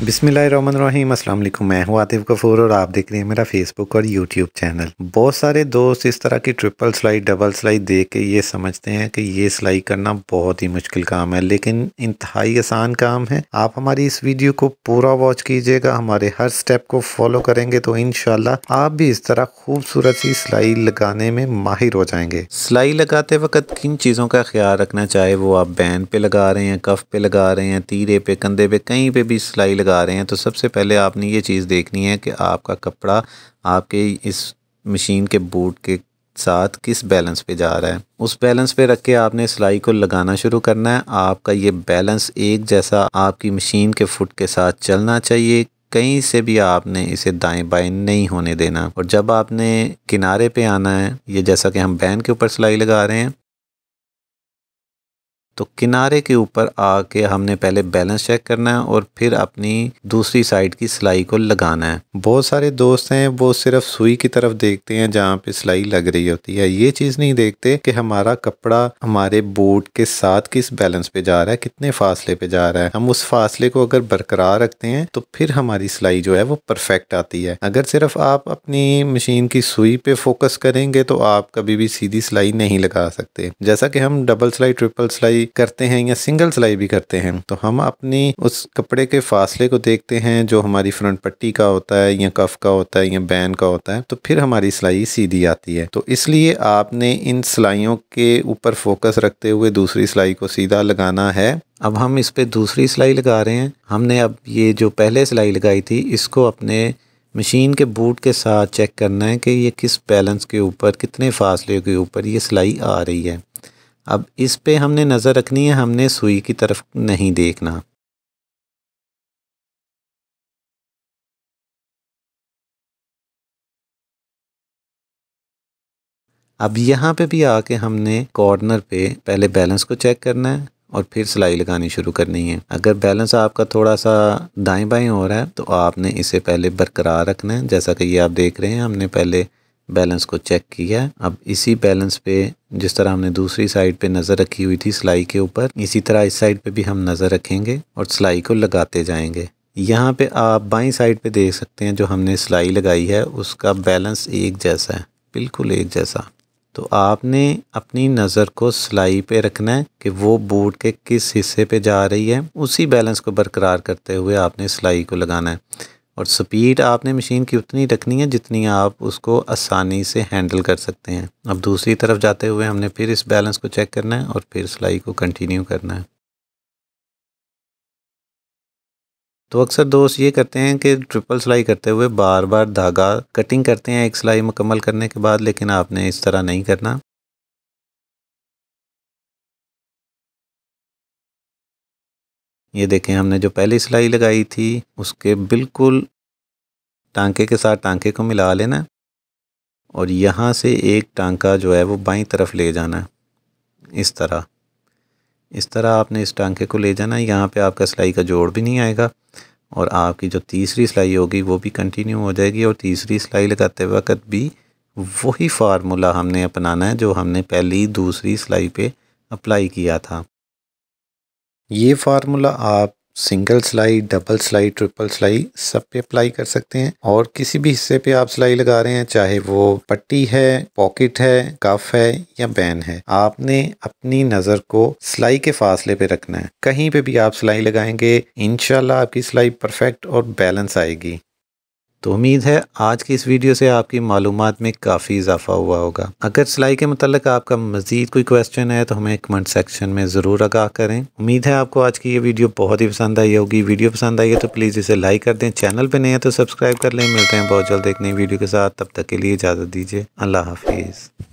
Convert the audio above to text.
अस्सलाम वालेकुम मैं हूँ आतिफ कफूर और आप देख रहे हैं मेरा फेसबुक और यूट्यूब चैनल बहुत सारे दोस्त इस तरह की ट्रिपल सिलाई डबल सिलाई देख के ये समझते हैं कि ये सिलाई करना बहुत ही मुश्किल काम है लेकिन इंतहाई आसान काम है आप हमारी इस वीडियो को पूरा वॉच कीजिएगा हमारे हर स्टेप को फॉलो करेंगे तो इन आप भी इस तरह खूबसूरत सी सिलाई लगाने में माहिर हो जाएंगे सिलाई लगाते वक्त किन चीज़ों का ख्याल रखना चाहे वो आप बैन पे लगा रहे हैं कफ पे लगा रहे हैं तीरे पे कंधे पे कहीं पे भी सिलाई लगा लगा रहे हैं तो सबसे पहले आपने ये चीज़ देखनी है कि आपका कपड़ा आपके इस मशीन के बूट के साथ किस बैलेंस पे जा रहा है उस बैलेंस पे रख के आपने सिलाई को लगाना शुरू करना है आपका ये बैलेंस एक जैसा आपकी मशीन के फुट के साथ चलना चाहिए कहीं से भी आपने इसे दाएं बाएं नहीं होने देना और जब आपने किनारे पे आना है ये जैसा कि हम बैन के ऊपर सिलाई लगा रहे हैं तो किनारे के ऊपर आके हमने पहले बैलेंस चेक करना है और फिर अपनी दूसरी साइड की सिलाई को लगाना है बहुत सारे दोस्त हैं वो सिर्फ सुई की तरफ देखते हैं जहाँ पे सिलाई लग रही होती है ये चीज़ नहीं देखते कि हमारा कपड़ा हमारे बूट के साथ किस बैलेंस पे जा रहा है कितने फासले पे जा रहा है हम उस फासले को अगर बरकरार रखते हैं तो फिर हमारी सिलाई जो है वो परफेक्ट आती है अगर सिर्फ आप अपनी मशीन की सुई पे फोकस करेंगे तो आप कभी भी सीधी सिलाई नहीं लगा सकते जैसा कि हम डबल सिलाई ट्रिपल सिलाई सिलाई करते हैं या सिंगल सिलाई भी करते हैं तो हम अपनी उस कपड़े के फासले को देखते हैं जो हमारी फ्रंट पट्टी का होता है या कफ का होता है या बैन का होता है तो फिर हमारी सिलाई सीधी आती है तो इसलिए आपने इन सिलाइयों के ऊपर फोकस रखते हुए दूसरी सिलाई को सीधा लगाना है अब हम इस पर दूसरी सिलाई लगा रहे हैं हमने अब ये जो पहले सिलाई लगाई थी इसको अपने मशीन के बूट के साथ चेक करना है कि ये किस बैलेंस के ऊपर कितने फासले के ऊपर ये सिलाई आ रही है अब इस पे हमने नज़र रखनी है हमने सुई की तरफ नहीं देखना अब यहाँ पे भी आके हमने कॉर्नर पे पहले बैलेंस को चेक करना है और फिर सिलाई लगानी शुरू करनी है अगर बैलेंस आपका थोड़ा सा दाएं बाएं हो रहा है तो आपने इसे पहले बरकरार रखना है जैसा कि ये आप देख रहे हैं हमने पहले बैलेंस को चेक किया अब इसी बैलेंस पे जिस तरह हमने दूसरी साइड पे नज़र रखी हुई थी सिलाई के ऊपर इसी तरह इस साइड पे भी हम नज़र रखेंगे और सिलाई को लगाते जाएंगे यहाँ पे आप बाई साइड पे देख सकते हैं जो हमने सिलाई लगाई है उसका बैलेंस एक जैसा है बिल्कुल एक जैसा तो आपने अपनी नज़र को सिलाई पे रखना है कि वो बूट के किस हिस्से पे जा रही है उसी बैलेंस को बरकरार करते हुए आपने सिलाई को लगाना है और स्पीड आपने मशीन की उतनी रखनी है जितनी आप उसको आसानी से हैंडल कर सकते हैं अब दूसरी तरफ जाते हुए हमने फिर इस बैलेंस को चेक करना है और फिर सिलाई को कंटिन्यू करना है तो अक्सर दोस्त ये करते हैं कि ट्रिपल सिलाई करते हुए बार बार धागा कटिंग करते हैं एक सिलाई मुकम्मल करने के बाद लेकिन आपने इस तरह नहीं करना ये देखें हमने जो पहली सिलाई लगाई थी उसके बिल्कुल टांके के साथ टांके को मिला लेना और यहाँ से एक टांका जो है वो बाई तरफ ले जाना है इस तरह इस तरह आपने इस टांके को ले जाना है यहाँ पे आपका सिलाई का जोड़ भी नहीं आएगा और आपकी जो तीसरी सिलाई होगी वो भी कंटिन्यू हो जाएगी और तीसरी सिलाई लगाते वक्त भी वही फार्मूला हमने अपनाना है जो हमने पहली दूसरी सिलाई पे अप्लाई किया था ये फार्मूला आप सिंगल सिलाई डबल सिलाई ट्रिपल सिलाई सब पे अप्लाई कर सकते हैं और किसी भी हिस्से पे आप सिलाई लगा रहे हैं चाहे वो पट्टी है पॉकेट है कफ है या बैन है आपने अपनी नज़र को सिलाई के फासले पे रखना है कहीं पे भी आप सिलाई लगाएंगे इनशाला आपकी सिलाई परफेक्ट और बैलेंस आएगी तो उम्मीद है आज की इस वीडियो से आपकी मालूम में काफ़ी इजाफा हुआ होगा अगर सिलाई के मतलब आपका मजीद कोई क्वेश्चन है तो हमें कमेंट सेक्शन में ज़रूर आगाह करें उम्मीद है आपको आज की ये वीडियो बहुत ही पसंद आई होगी वीडियो पसंद आई है तो प्लीज़ इसे लाइक कर दें चैनल पर नहीं है तो सब्सक्राइब कर लें मिलते हैं बहुत जल्द एक नई वीडियो के साथ तब तक के लिए इजाज़त दीजिए अल्लाह हाफिज़